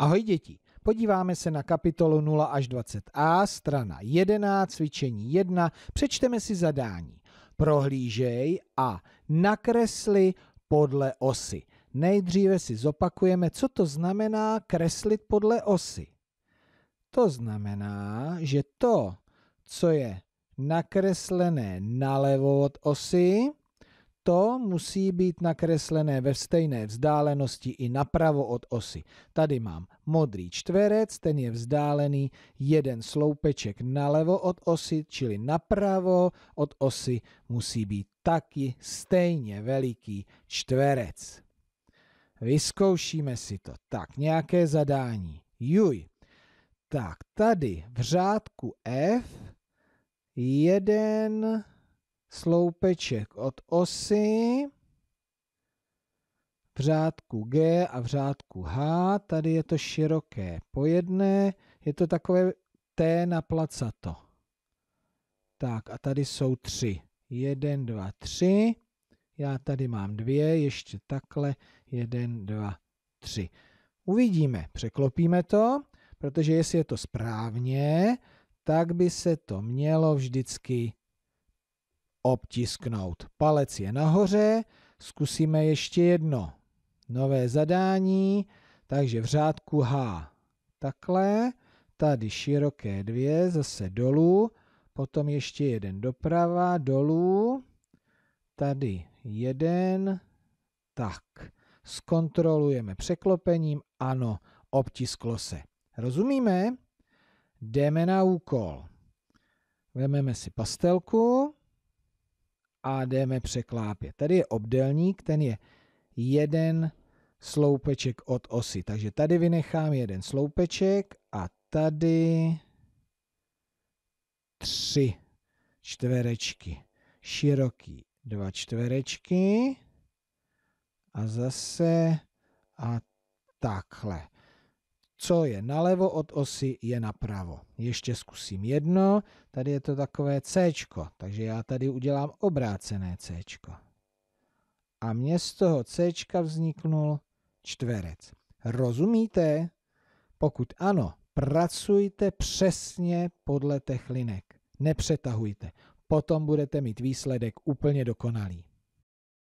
Ahoj děti, podíváme se na kapitolu 0 až 20a, strana 11, cvičení 1, přečteme si zadání. Prohlížej a nakresli podle osy. Nejdříve si zopakujeme, co to znamená kreslit podle osy. To znamená, že to, co je nakreslené nalevo od osy, to musí být nakreslené ve stejné vzdálenosti i napravo od osy. Tady mám modrý čtverec, ten je vzdálený jeden sloupeček nalevo od osy, čili napravo od osy musí být taky stejně veliký čtverec. Vyzkoušíme si to. Tak, nějaké zadání. Juj. Tak, tady v řádku F jeden sloupeček od osy v řádku G a v řádku H. Tady je to široké po jedné, je to takové T na placato. Tak a tady jsou tři. Jeden, dva, tři. Já tady mám dvě, ještě takhle. Jeden, dva, tři. Uvidíme, překlopíme to, protože jestli je to správně, tak by se to mělo vždycky obtisknout. Palec je nahoře, zkusíme ještě jedno. Nové zadání, takže v řádku H takhle, tady široké dvě, zase dolů, potom ještě jeden doprava, dolů, tady jeden, tak. Zkontrolujeme překlopením, ano, obtisklo se. Rozumíme? Jdeme na úkol. Vezmeme si pastelku a jdeme překlápět. Tady je obdelník, ten je jeden sloupeček od osy. Takže tady vynechám jeden sloupeček a tady tři čtverečky. Široký dva čtverečky a zase a takhle co je nalevo od osy, je napravo. Ještě zkusím jedno, tady je to takové C, takže já tady udělám obrácené C. A mně z toho C vzniknul čtverec. Rozumíte? Pokud ano, pracujte přesně podle těch linek. Nepřetahujte. Potom budete mít výsledek úplně dokonalý.